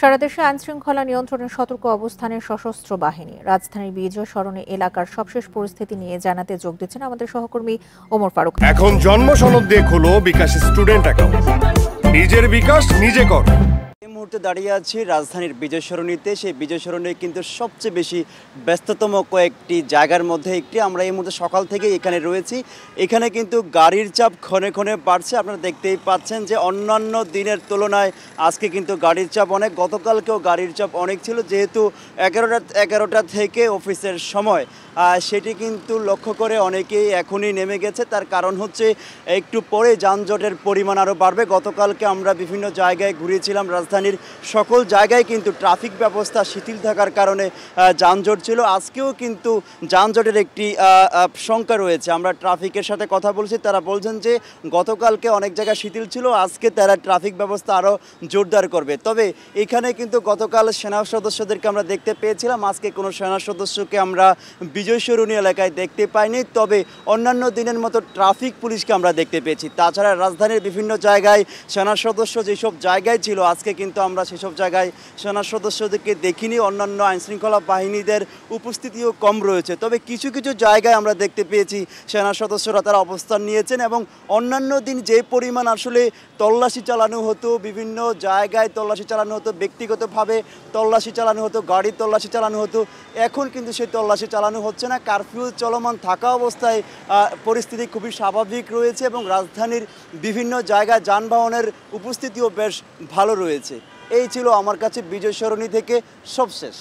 সারা দেশে আইন শৃঙ্খলা নিয়ন্ত্রণে সতর্ক অবস্থানে সশস্ত্র বাহিনী রাজধানীর বিজয় সরণে এলাকার সবশেষ পরিস্থিতি নিয়ে জানাতে যোগ দিচ্ছেন আমাদের সহকর্মী ওমর ফারুক এখন জন্ম সনদ দিয়ে খোলো বিকাশ স্টুডেন্ট অ্যাকাউন্ট নিজের বিকাশ নিজে কর মুহূর্তে দাঁড়িয়ে আছি রাজধানীর বিজয় সরণিতে সেই বিজয় সরণি কিন্তু সবচেয়ে বেশি ব্যস্ততম কয়েকটি জায়গার মধ্যে একটি আমরা এই মুহূর্তে সকাল থেকে এখানে রয়েছি এখানে কিন্তু গাড়ির চাপ ক্ষণে ক্ষণে বাড়ছে আপনারা দেখতেই পাচ্ছেন যে অন্যান্য দিনের তুলনায় আজকে কিন্তু গাড়ির চাপ অনেক গতকালকেও গাড়ির চাপ অনেক ছিল যেহেতু এগারোটা এগারোটা থেকে অফিসের সময় সেটি কিন্তু লক্ষ্য করে অনেকেই এখনই নেমে গেছে তার কারণ হচ্ছে একটু পরে যানজটের পরিমাণ আরও বাড়বে গতকালকে আমরা বিভিন্ন জায়গায় ঘুরেছিলাম রাজধানীর সকল জায়গায় কিন্তু ট্রাফিক ব্যবস্থা শিথিল থাকার কারণে যানজট ছিল আজকেও কিন্তু যানজটের একটি শঙ্কা রয়েছে আমরা ট্রাফিকের সাথে কথা বলছি তারা বলছেন যে গতকালকে অনেক জায়গায় শিথিল ছিল আজকে তারা ট্রাফিক ব্যবস্থা আরও জোরদার করবে তবে এখানে কিন্তু গতকাল সেনা সদস্যদেরকে আমরা দেখতে পেয়েছিলাম আজকে কোনো সেনা সদস্যকে আমরা বিজয় সরুণী এলাকায় দেখতে পাইনি তবে অন্যান্য দিনের মতো ট্রাফিক পুলিশকে আমরা দেখতে পেয়েছি তাছাড়া রাজধানীর বিভিন্ন জায়গায় সেনা সদস্য যেসব জায়গায় ছিল আজকে কিন্তু আমরা সেসব জায়গায় সেনা সদস্যদেরকে দেখিনি অন্যান্য আইনশৃঙ্খলা বাহিনীদের উপস্থিতিও কম রয়েছে তবে কিছু কিছু জায়গায় আমরা দেখতে পেয়েছি সেনা সদস্যরা তারা অবস্থান নিয়েছেন এবং অন্যান্য দিন যে পরিমাণ আসলে তল্লাশি চালানো হতো বিভিন্ন জায়গায় তল্লাশি চালানো হতো ব্যক্তিগতভাবে তল্লাশি চালানো হতো গাড়ির তল্লাশি চালানো হতো এখন কিন্তু সেই তল্লাশি চালানো হচ্ছে না কারফিউ চলমান থাকা অবস্থায় পরিস্থিতি খুবই স্বাভাবিক রয়েছে এবং রাজধানীর বিভিন্ন জায়গায় যানবাহনের উপস্থিতিও বেশ ভালো রয়েছে এই ছিল আমার কাছে বিজয় সরণী থেকে সবশেষ